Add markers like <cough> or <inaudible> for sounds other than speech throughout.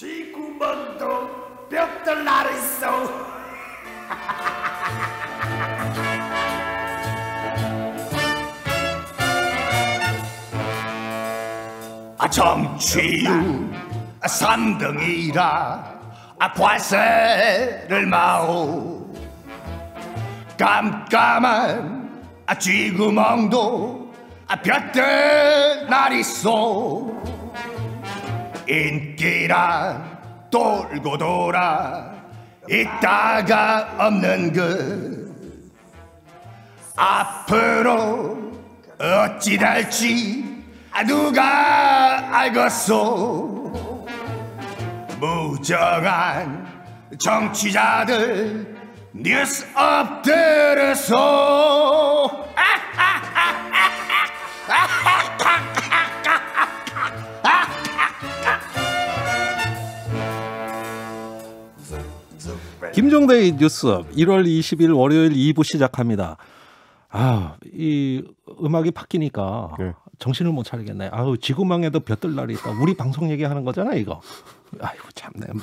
지구본도 벽돌 날 있어 정치유 <laughs> 삼등이라 아 과세를 마오 깜깜한 아 쥐구멍도 아 볕들 날 있어 인기라 돌고 돌아 있다가 없는 그 앞으로 어찌 될지 누가 알겠소 무정한 정치자들 뉴스 업들에서 김종대의 뉴스 1월 20일 월요일 2부 시작합니다. 아, 이 음악이 바뀌니까 네. 정신을 못 차리겠네. 아우, 지구망에도 볕들 날이 있다. 우리 방송 얘기하는 거잖아, 이거. 아이고, 참네. 뭐.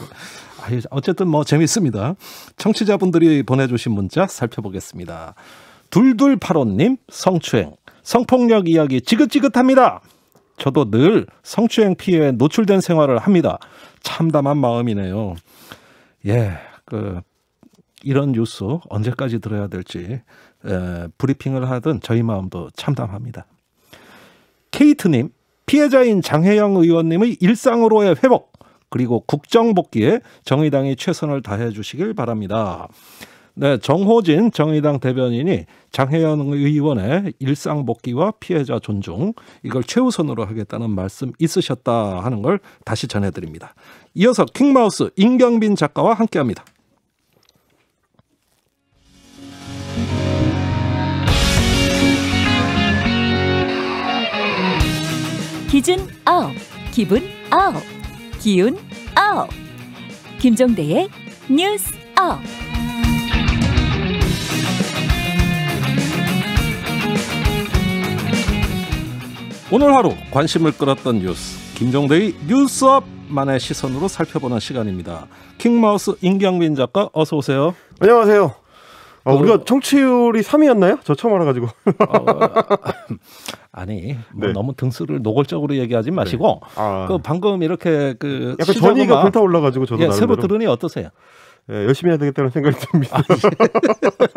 아유, 어쨌든 뭐 재밌습니다. 청취자분들이 보내주신 문자 살펴보겠습니다. 둘둘팔오님 성추행, 성폭력 이야기 지긋지긋합니다. 저도 늘 성추행 피해에 노출된 생활을 합니다. 참담한 마음이네요. 예, 그 이런 뉴스 언제까지 들어야 될지 에, 브리핑을 하던 저희 마음도 참담합니다. 케이트님, 피해자인 장혜영 의원님의 일상으로의 회복 그리고 국정 복귀에 정의당이 최선을 다해 주시길 바랍니다. 네, 정호진 정의당 대변인이 장혜영 의원의 일상 복귀와 피해자 존중 이걸 최우선으로 하겠다는 말씀 있으셨다 하는 걸 다시 전해드립니다. 이어서 킹마우스 임경빈 작가와 함께합니다. 기준 업, 기분 업, 기운 업. 김종대의 뉴스 업. 오늘 하루 관심을 끌었던 뉴스 김종대의 뉴스업만의 시선으로 살펴보는 시간입니다. 킹마우스 임경민 작가 어서 오세요. 안녕하세요. 아, 뭐 우리가 청취율이 3위였나요? 저 처음 알아가지고. 어, <laughs> 아니, 뭐 네. 너무 등수를 노골적으로 얘기하지 마시고, 네. 아. 그 방금 이렇게 그 약간 전이가 불타 올라가지고 저도 예, 새로 들으니 어떠세요? 예, 열심히 해야 되겠다는 생각이 듭니다. 아, <laughs> 예.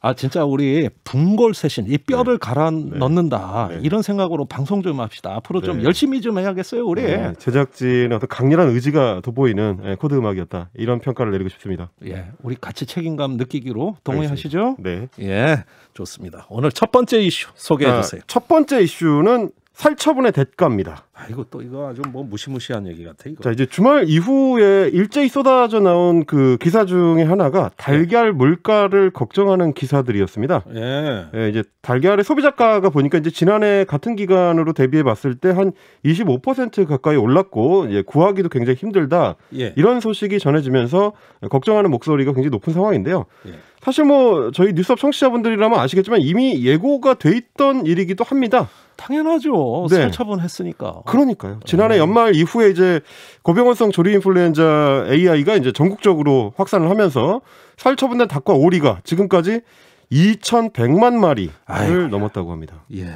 아 진짜 우리 붕골 세신 이 뼈를 네. 갈아 넣는다 네. 이런 생각으로 방송 좀 합시다. 앞으로 좀 네. 열심히 좀 해야겠어요 우리. 네, 제작진의 어떤 강렬한 의지가 돋보이는 네, 코드 음악이었다 이런 평가를 내리고 싶습니다. 예, 우리 같이 책임감 느끼기로 동의하시죠? 네. 예, 좋습니다. 오늘 첫 번째 이슈 소개해 주세요. 아, 첫 번째 이슈는 살처분의 대가입니다. 아이고 또 이거 아주 뭐 무시무시한 얘기 같아 이거. 자 이제 주말 이후에 일제히 쏟아져 나온 그 기사 중에 하나가 달걀 네. 물가를 걱정하는 기사들이었습니다. 예. 예 이제 달걀의 소비자가가 보니까 이제 지난해 같은 기간으로 대비해 봤을 때 한 25% 가까이 올랐고 이 구하기도 굉장히 힘들다. 예. 이런 소식이 전해지면서 걱정하는 목소리가 굉장히 높은 상황인데요. 예. 사실 뭐 저희 뉴스업 청취자분들이라면 아시겠지만 이미 예고가 돼 있던 일이기도 합니다. 당연하죠. 네. 살처분했으니까. 그러니까요. 아, 지난해 네. 연말 이후에 이제 고병원성 조류 인플루엔자 AI가 이제 전국적으로 확산을 하면서 살 처분된 닭과 오리가 지금까지 2,100만 마리를 아이고. 넘었다고 합니다. 예.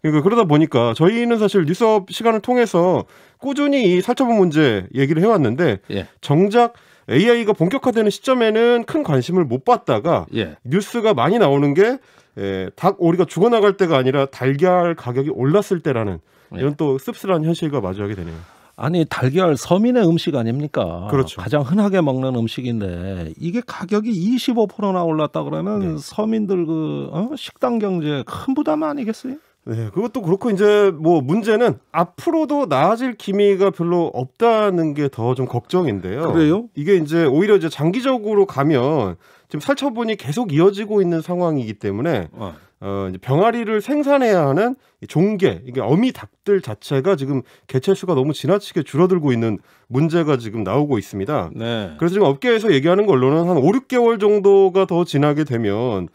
그러니까 그러다 보니까 저희는 사실 뉴스업 시간을 통해서 꾸준히 이 살처분 문제 얘기를 해왔는데 예. 정작 AI가 본격화되는 시점에는 큰 관심을 못 받다가 예. 뉴스가 많이 나오는 게 에, 닭 오리가 죽어나갈 때가 아니라 달걀 가격이 올랐을 때라는 예. 이런 또 씁쓸한 현실과 마주하게 되네요. 아니 달걀 서민의 음식 아닙니까? 그렇죠. 가장 흔하게 먹는 음식인데 이게 가격이 25%나 올랐다 그러면 네. 서민들 그 어? 식당 경제 큰 부담 아니겠어요? 네, 그것도 그렇고 이제 뭐 문제는 앞으로도 나아질 기미가 별로 없다는 게 더 좀 걱정인데요. 그래요? 이게 이제 오히려 이제 장기적으로 가면 지금 살처분이 계속 이어지고 있는 상황이기 때문에 어. 어, 이제 병아리를 생산해야 하는 종개, 이게 어미 닭들 자체가 지금 개체 수가 너무 지나치게 줄어들고 있는 문제가 지금 나오고 있습니다. 네. 그래서 지금 업계에서 얘기하는 걸로는 한 5, 6개월 정도가 더 지나게 되면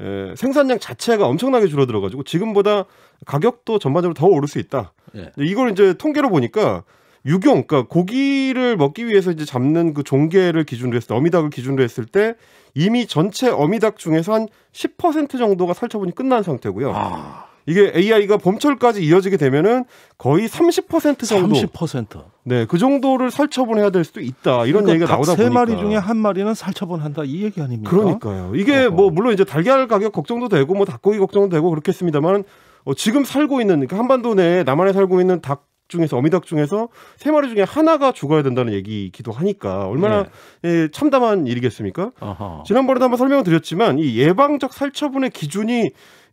에, 생산량 자체가 엄청나게 줄어들어가지고 지금보다 가격도 전반적으로 더 오를 수 있다. 네. 이걸 이제 통계로 보니까 유용 그러니까 고기를 먹기 위해서 이제 잡는 그 종개를 기준으로 했을 때, 어미닭을 기준으로 했을 때 이미 전체 어미닭 중에서 한 10% 정도가 살처분이 끝난 상태고요. 아. 이게 AI가 봄철까지 이어지게 되면은 거의 30% 정도. 30%. 네, 그 정도를 살처분해야 될 수도 있다. 이런 그러니까 얘기가 나오다 세 보니까. 세 마리 중에 한 마리는 살처분한다. 이 얘기 아닙니까? 그러니까요. 이게 어허. 뭐 물론 이제 달걀 가격 걱정도 되고 뭐 닭고기 걱정도 되고 그렇겠습니다만 어, 지금 살고 있는 그러니까 한반도 내에 남한에 살고 있는 닭 중에서 어미닭 중에서 세 마리 중에 하나가 죽어야 된다는 얘기이기도 하니까 얼마나 네. 예. 참담한 일이겠습니까? 어허. 지난번에도 한번 설명을 드렸지만 이 예방적 살처분의 기준이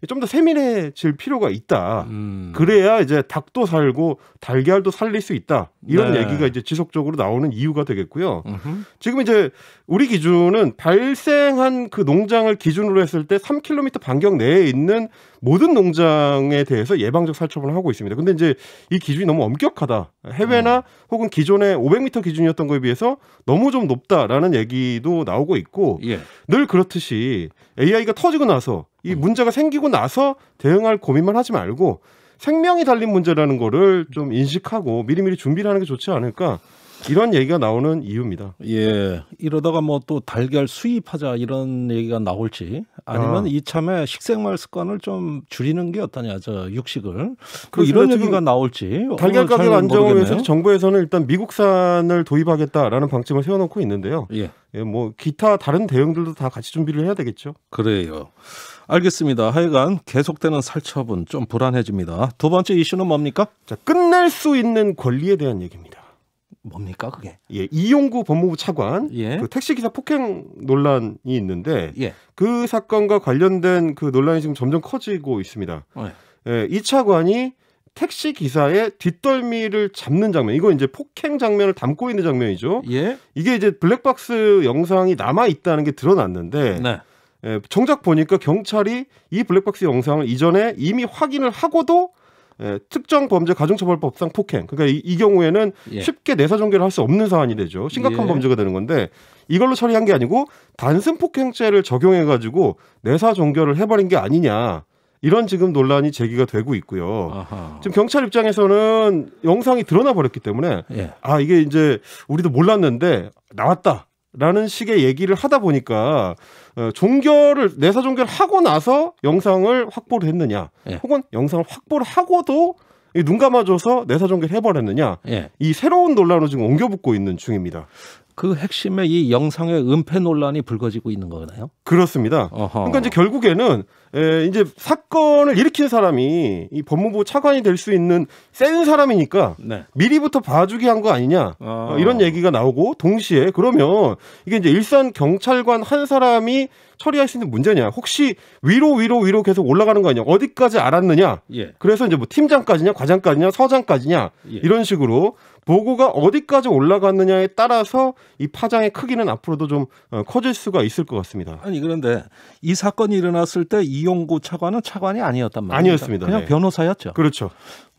좀더 세밀해질 필요가 있다. 음. 그래야 이제 닭도 살고 달걀도 살릴 수 있다. 이런 네. 얘기가 이제 지속적으로 나오는 이유가 되겠고요. 으흠. 지금 이제 우리 기준은 발생한 그 농장을 기준으로 했을 때 3km 반경 내에 있는 모든 농장에 대해서 예방적 살처분을 하고 있습니다. 근데 이제 이 기준이 너무 엄격하다. 해외나 음. 혹은 기존의 500m 기준이었던 거에 비해서 너무 좀 높다라는 얘기도 나오고 있고 예. 늘 그렇듯이 AI가 터지고 나서 이 문제가 생기고 나서 대응할 고민만 하지 말고 생명이 달린 문제라는 거를 좀 인식하고 미리미리 준비를 하는 게 좋지 않을까 이런 얘기가 나오는 이유입니다. 예. 이러다가 뭐 또 달걀 수입하자 이런 얘기가 나올지 아니면 아. 이참에 식생활 습관을 좀 줄이는 게 어떠냐 저 육식을 그 이런 얘기가 나올지 달걀 가격 안정을 위해서 정부에서는 일단 미국산을 도입하겠다라는 방침을 세워놓고 있는데요. 예. 예, 뭐 기타 다른 대응들도 다 같이 준비를 해야 되겠죠. 그래요. 알겠습니다. 하여간 계속되는 살처분 좀 불안해집니다. 두 번째 이슈는 뭡니까? 자, 끝낼 수 있는 권리에 대한 얘기입니다. 뭡니까 그게? 예, 이용구 법무부 차관 예. 그 택시기사 폭행 논란이 있는데 예. 그 사건과 관련된 그 논란이 지금 점점 커지고 있습니다. 예. 예, 이 차관이 택시 기사의 뒷덜미를 잡는 장면. 이거 이제 폭행 장면을 담고 있는 장면이죠. 예. 이게 이제 블랙박스 영상이 남아 있다는 게 드러났는데 네. 예, 정작 보니까 경찰이 이 블랙박스 영상을 이전에 이미 확인을 하고도 예, 특정 범죄 가중처벌법상 폭행. 그러니까 이, 이 경우에는 예. 쉽게 내사 전결를할수 없는 사안이 되죠. 심각한 예. 범죄가 되는 건데 이걸로 처리한 게 아니고 단순 폭행죄를 적용해 가지고 내사 종결을 해버린 게 아니냐. 이런 지금 논란이 제기가 되고 있고요. 아하. 지금 경찰 입장에서는 영상이 드러나 버렸기 때문에 예. 아 이게 이제 우리도 몰랐는데 나왔다. 라는 식의 얘기를 하다 보니까 어, 종결을 내사 종결 하고 나서 영상을 확보를 했느냐, 예. 혹은 영상을 확보를 하고도 눈 감아줘서 내사 종결 해버렸느냐, 예. 이 새로운 논란으로 지금 옮겨붙고 있는 중입니다. 그 핵심에 이 영상의 은폐 논란이 불거지고 있는 거나요? 그렇습니다. 어허. 그러니까 이제 결국에는 에, 이제 사건을 일으킨 사람이 이 법무부 차관이 될 수 있는 센 사람이니까 네. 미리부터 봐주기 한 거 아니냐 어. 어. 이런 얘기가 나오고 동시에 그러면 이게 이제 일산 경찰관 한 사람이 처리할 수 있는 문제냐? 혹시 위로 위로 위로 계속 올라가는 거 아니냐? 어디까지 알았느냐? 예. 그래서 이제 뭐 팀장까지냐, 과장까지냐, 서장까지냐 예. 이런 식으로 보고가 어디까지 올라갔느냐에 따라서 이 파장의 크기는 앞으로도 좀 어, 커질 수가 있을 것 같습니다. 아니 그런데 이 사건이 일어났을 때 이용구 차관은 차관이 아니었단 말이에요. 아니었습니다. 그냥 네. 변호사였죠. 그렇죠.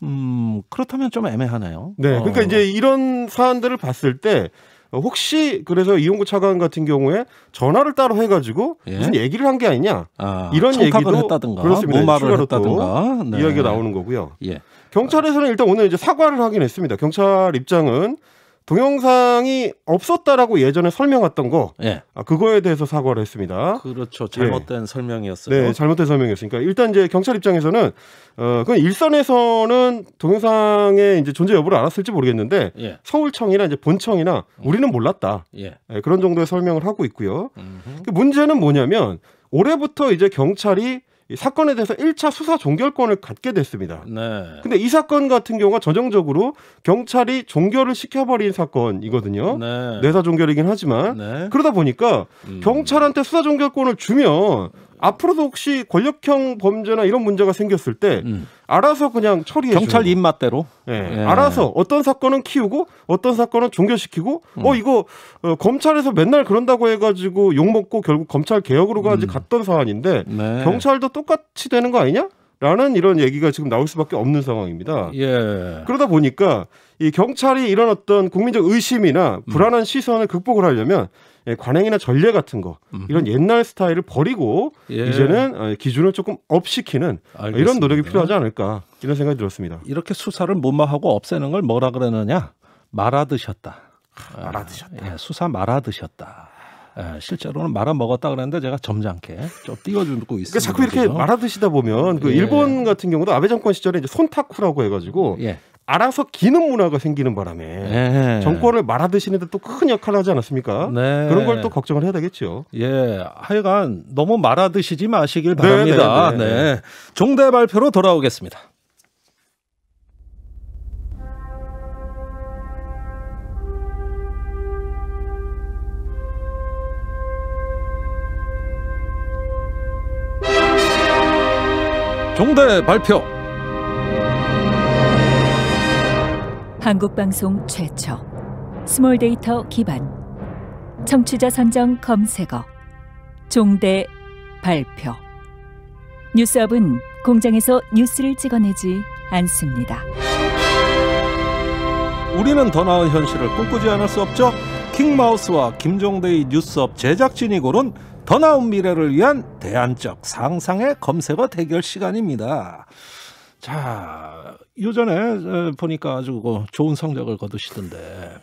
음 그렇다면 좀 애매하네요. 네, 어. 그러니까 어. 이제 이런 사안들을 봤을 때 어, 혹시 그래서 이용구 차관 같은 경우에 전화를 따로 해가지고 예? 무슨 얘기를 한 게 아니냐 아, 이런 얘기도 했다든가, 그렇습니다. 뭐 말을 했다든가 네. 이야기가 나오는 거고요. 예. 경찰에서는 일단 오늘 이제 사과를 하긴 했습니다. 경찰 입장은 동영상이 없었다라고 예전에 설명했던 거 예. 아, 그거에 대해서 사과를 했습니다. 그렇죠. 네. 잘못된 예. 설명이었어요. 네, 잘못된 설명이었으니까 그러니까 일단 이제 경찰 입장에서는 어, 그 일선에서는 동영상의 이제 존재 여부를 알았을지 모르겠는데 예. 서울청이나 이제 본청이나 음. 우리는 몰랐다. 예. 네, 그런 정도의 설명을 하고 있고요. 음흠. 그 문제는 뭐냐면 올해부터 이제 경찰이 이 사건에 대해서 1차 수사 종결권을 갖게 됐습니다. 네. 근데 이 사건 같은 경우가 전형적으로 경찰이 종결을 시켜버린 사건이거든요. 네. 내사 종결이긴 하지만 네. 그러다 보니까 음. 경찰한테 수사 종결권을 주면 앞으로도 혹시 권력형 범죄나 이런 문제가 생겼을 때 음. 알아서 그냥 처리해 경찰 입맛대로 예. 네. 알아서 어떤 사건은 키우고 어떤 사건은 종결시키고 어, 음. 어 이거 어, 검찰에서 맨날 그런다고 해가지고 욕 먹고 결국 검찰 개혁으로까지 음. 갔던 사안인데 네. 경찰도 똑같이 되는 거 아니냐? 라는 이런 얘기가 지금 나올 수밖에 없는 상황입니다. 예. 그러다 보니까 이 경찰이 이런 어떤 국민적 의심이나 불안한 시선을 극복을 하려면 예, 관행이나 전례 같은 거 음. 이런 옛날 스타일을 버리고 예. 이제는 어, 기준을 조금 업시키는 이런 노력이 필요하지 않을까 이런 생각이 들었습니다. 이렇게 수사를 무마하고 없애는 걸 뭐라 그러느냐 말아드셨다. 아, 말아드셨다. 예, 수사 말아드셨다. 예, 실제로는 말아 먹었다 그랬는데 제가 점잖게 좀 띄워주고 있습니다. 그러니까 자꾸 이렇게 말아 드시다 보면 그 예. 일본 같은 경우도 아베 정권 시절에 이제 손타쿠라고 해가지고 예. 알아서 기는 문화가 생기는 바람에 네. 정권을 말아드시는데 또 큰 역할을 하지 않았습니까? 네. 그런 걸 또 걱정을 해야 되겠죠. 예. 하여간 너무 말아드시지 마시길 네, 바랍니다. 네 네, 네. 네. 종대 발표로 돌아오겠습니다. 종대 발표 한국방송 최초 스몰데이터 기반 청취자 선정 검색어 종대 발표 뉴스업은 공장에서 뉴스를 찍어내지 않습니다. 우리는 더 나은 현실을 꿈꾸지 않을 수 없죠. 킹마우스와 김종대의 뉴스업 제작진이 고른 더 나은 미래를 위한 대안적 상상의 검색어 대결 시간입니다. 자, 요전에 어, 보니까 아주 좋은 성적을 거두시던데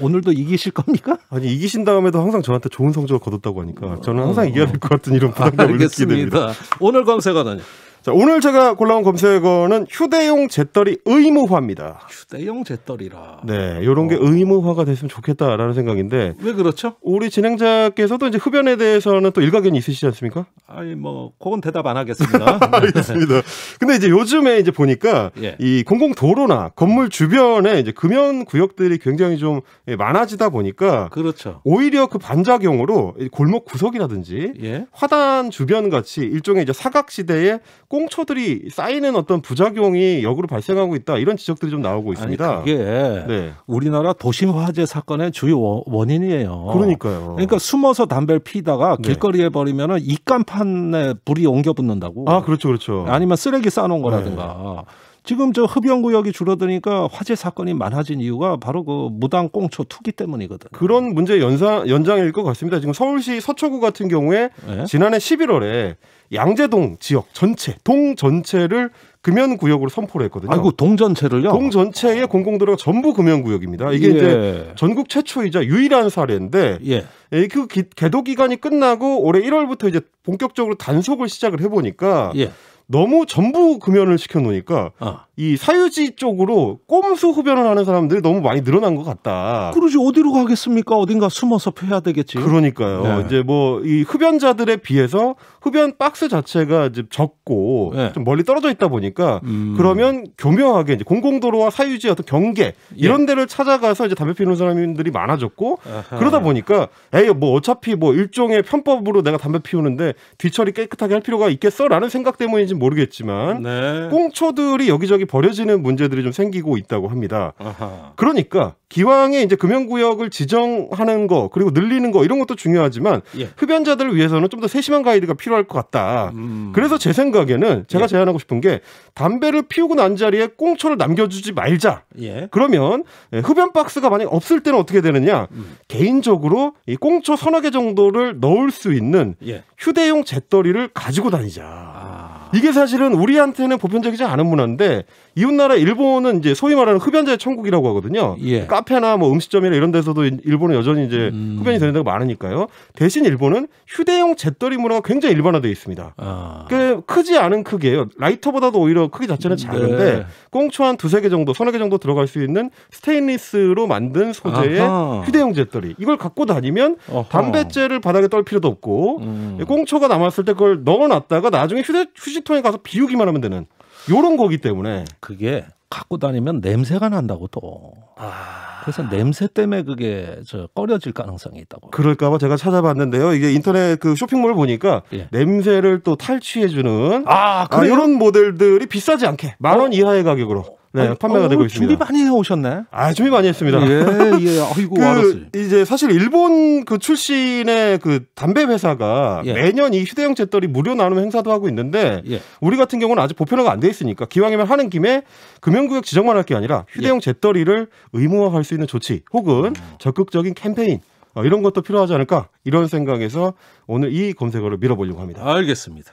오늘도 이기실 겁니까? <laughs> 아니 이기신다음에도 항상 저한테 좋은 성적을 거뒀다고 하니까 저는 항상 어, 어. 이겨야 될 것 같은 이런 부담감을 느끼게 됩니다. 오늘 검색어는요? 자, 오늘 제가 골라온 검색어는 휴대용 재떨이 의무화입니다. 휴대용 재떨이라. 네, 요런 게 어. 의무화가 됐으면 좋겠다라는 생각인데. 왜 그렇죠? 우리 진행자께서도 이제 흡연에 대해서는 또 일가견이 있으시지 않습니까? 아니, 뭐, 그건 대답 안 하겠습니다. <laughs> 알겠습니다. 근데 이제 요즘에 이제 보니까 예. 이 공공도로나 건물 주변에 이제 금연 구역들이 굉장히 좀 많아지다 보니까. 그렇죠. 오히려 그 반작용으로 골목 구석이라든지. 예. 화단 주변 같이 일종의 이제 사각시대에 꽁초들이 쌓이는 어떤 부작용이 역으로 발생하고 있다 이런 지적들이 좀 나오고 있습니다. 아니, 그게 네. 우리나라 도심 화재 사건의 주요 원인이에요. 그러니까요. 그러니까 숨어서 담배를 피다가 네. 길거리에 버리면은 입간판에 불이 옮겨 붙는다고. 아 그렇죠, 그렇죠. 아니면 쓰레기 쌓아놓은 거라든가. 네. 지금 저 흡연 구역이 줄어드니까 화재 사건이 많아진 이유가 바로 그 무당 꽁초 투기 때문이거든 그런 문제 연상 연장일 것 같습니다. 지금 서울시 서초구 같은 경우에 네? 지난해 11월에 양재동 지역 전체 동 전체를 금연 구역으로 선포를 했거든요. 아이고 동 전체를요? 동 전체의 공공도로가 전부 금연 구역입니다. 이게 예. 이제 전국 최초이자 유일한 사례인데 예. 그 개도 기간이 끝나고 올해 1월부터 이제 본격적으로 단속을 시작을 해보니까. 예. 너무 전부 금연을 시켜놓으니까 어. 이 사유지 쪽으로 꼼수 흡연을 하는 사람들이 너무 많이 늘어난 것 같다. 그러지 어디로 가겠습니까? 어딘가 숨어서 해야 되겠지. 그러니까요. 네. 이제 뭐 이 흡연자들에 비해서 흡연 박스 자체가 이제 적고 네. 좀 멀리 떨어져 있다 보니까 음. 그러면 교묘하게 이제 공공도로와 사유지 의 어떤 경계 예. 이런 데를 찾아가서 이제 담배 피우는 사람들이 많아졌고 아하. 그러다 보니까 에이 뭐 어차피 뭐 일종의 편법으로 내가 담배 피우는데 뒤처리 깨끗하게 할 필요가 있겠어라는 생각 때문인지 모르겠지만 네. 꽁초들이 여기저기 버려지는 문제들이 좀 생기고 있다고 합니다. 아하. 그러니까 기왕에 이제 금연구역을 지정하는 거 그리고 늘리는 거 이런 것도 중요하지만 예. 흡연자들을 위해서는 좀 더 세심한 가이드가 필요할 것 같다. 음. 그래서 제 생각에는 제가 예. 제안하고 싶은 게 담배를 피우고 난 자리에 꽁초를 남겨주지 말자. 예. 그러면 예, 흡연 박스가 만약 없을 때는 어떻게 되느냐? 음. 개인적으로 이 꽁초 서너 개 정도를 넣을 수 있는 예. 휴대용 재떨이를 가지고 다니자. 아. 이게 사실은 우리한테는 보편적이지 않은 문화인데 이웃나라 일본은 이제 소위 말하는 흡연자의 천국이라고 하거든요. 예. 카페나 뭐 음식점이나 이런 데서도 일본은 여전히 이제 음. 흡연이 되는 데가 많으니까요. 대신 일본은 휴대용 잿더리 문화가 굉장히 일반화되어 있습니다. 아. 그 크지 않은 크기예요. 라이터보다도 오히려 크기 자체는 작은데 네. 꽁초 한 두세 개 정도, 서너 개 정도 들어갈 수 있는 스테인리스로 만든 소재의 아하. 휴대용 잿더리. 이걸 갖고 다니면 어허. 담뱃재를 바닥에 떨 필요도 없고 음. 꽁초가 남았을 때 그걸 넣어놨다가 나중에 휴대 휴식 캐릭터에 가서 비우기만 하면 되는 요런 거기 때문에 그게 갖고 다니면 냄새가 난다고 또. 아... 그래서 냄새 때문에 그게 저 꺼려질 가능성이 있다고. 그럴까봐 제가 찾아봤는데요. 이게 인터넷 그 쇼핑몰 보니까 예. 냄새를 또 탈취해주는 아, 아 그래요? 아런 모델들이 비싸지 않게 만원 어? 이하의 가격으로 네, 아니, 판매가 어, 되고 있습니다. 준비 많이 해오셨네. 아, 준비 많이 했습니다. 예, 예. <laughs> 아이고, 그 알았어요. 이제 사실 일본 그 출신의 그 담배 회사가 예. 매년 이 휴대용 재떨이 무료 나눔 행사도 하고 있는데 예. 우리 같은 경우는 아직 보편화가 안 돼 있으니까 기왕이면 하는 김에 금연구역 지정만 할 게 아니라 휴대용 재떨이를 예. 의무화할 수 있는 조치 혹은 어. 적극적인 캠페인 어, 이런 것도 필요하지 않을까 이런 생각에서 오늘 이 검색어를 밀어보려고 합니다. 알겠습니다.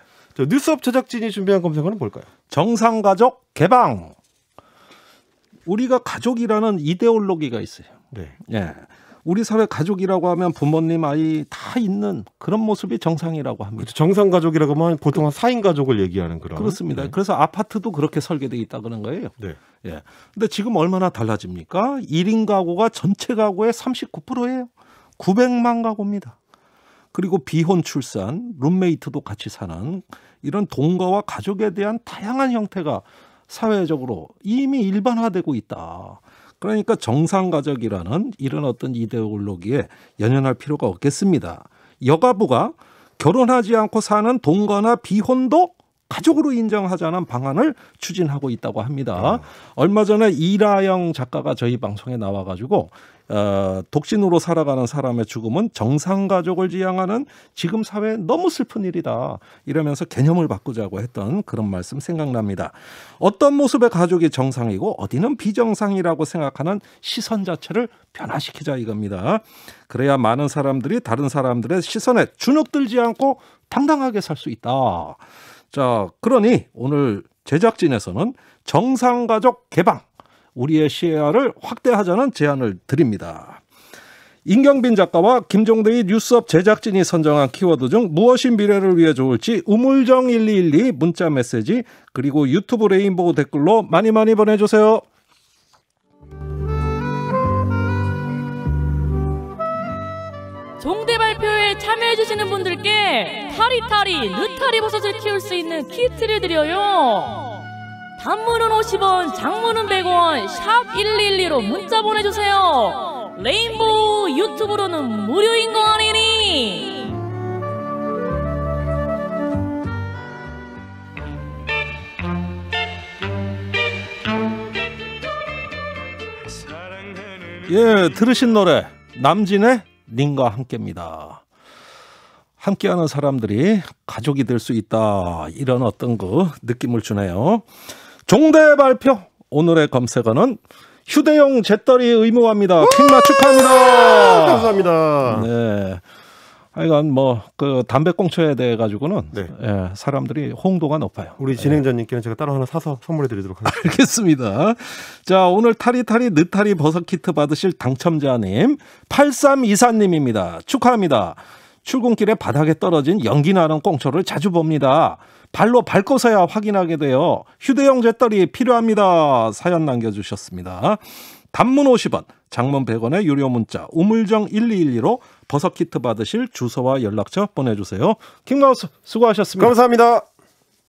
뉴스업 제작진이 준비한 검색어는 뭘까요? 정상가족 개방. 우리가 가족이라는 이데올로기가 있어요. 네. 예. 우리 사회 가족이라고 하면 부모님 아이 다 있는 그런 모습이 정상이라고 합니다. 그렇죠. 정상 가족이라고 하면 보통 한 4인 가족을 얘기하는 그런 그렇습니다. 네. 그래서 아파트도 그렇게 설계돼 있다 그런 거예요. 네. 예. 근데 지금 얼마나 달라집니까? 1인 가구가 전체 가구의 39%예요. 900만 가구입니다. 그리고 비혼 출산, 룸메이트도 같이 사는 이런 동거와 가족에 대한 다양한 형태가 사회적으로 이미 일반화되고 있다. 그러니까 정상가족이라는 이런 어떤 이데올로기에 연연할 필요가 없겠습니다. 여가부가 결혼하지 않고 사는 동거나 비혼도 가족으로 인정하자는 방안을 추진하고 있다고 합니다. 아. 얼마 전에 이라영 작가가 저희 방송에 나와가지고 어, 독신으로 살아가는 사람의 죽음은 정상 가족을 지향하는 지금 사회에 너무 슬픈 일이다. 이러면서 개념을 바꾸자고 했던 그런 말씀 생각납니다. 어떤 모습의 가족이 정상이고 어디는 비정상이라고 생각하는 시선 자체를 변화시키자 이겁니다. 그래야 많은 사람들이 다른 사람들의 시선에 주눅들지 않고 당당하게 살 수 있다. 자, 그러니 오늘 제작진에서는 정상가족 개방, 우리의 시야를 확대하자는 제안을 드립니다. 임경빈 작가와 김종대의 뉴스업 제작진이 선정한 키워드 중 무엇이 미래를 위해 좋을지 우물정 1212 문자 메시지 그리고 유튜브 레인보우 댓글로 많이 많이 보내주세요. 참여해주시는 분들께 타리타리, 느타리 버섯을 키울 수 있는 키트를 드려요. 단문은 50원, 장문은 100원, 샵 112로 문자 보내주세요. 레인보우 유튜브로는 무료인 거 아니니? 예, 들으신 노래 남진의 님과 함께입니다. 함께하는 사람들이 가족이 될 수 있다 이런 어떤 그 느낌을 주네요. 종대 발표 오늘의 검색어는 휴대용 잿더리 의무화입니다. 킹마 축하합니다. 감사합니다. 네. 하여간 뭐그 담배꽁초에 대해 가지고는 네. 예, 사람들이 홍도가 높아요. 우리 예. 진행자님께는 예. 제가 따로 하나 사서 선물해 드리도록 하겠습니다. 알겠습니다. 자 오늘 타리타리 느타리 버섯 키트 받으실 당첨자님 8324님입니다. 축하합니다. 출근길에 바닥에 떨어진 연기 나는 꽁초를 자주 봅니다. 발로 밟고서야 확인하게 돼요. 휴대용 재떨이 필요합니다. 사연 남겨주셨습니다. 단문 50원, 장문 100원의 유료 문자 우물정 1212로 버섯 키트 받으실 주소와 연락처 보내주세요. 킹마우스 수고하셨습니다. 감사합니다.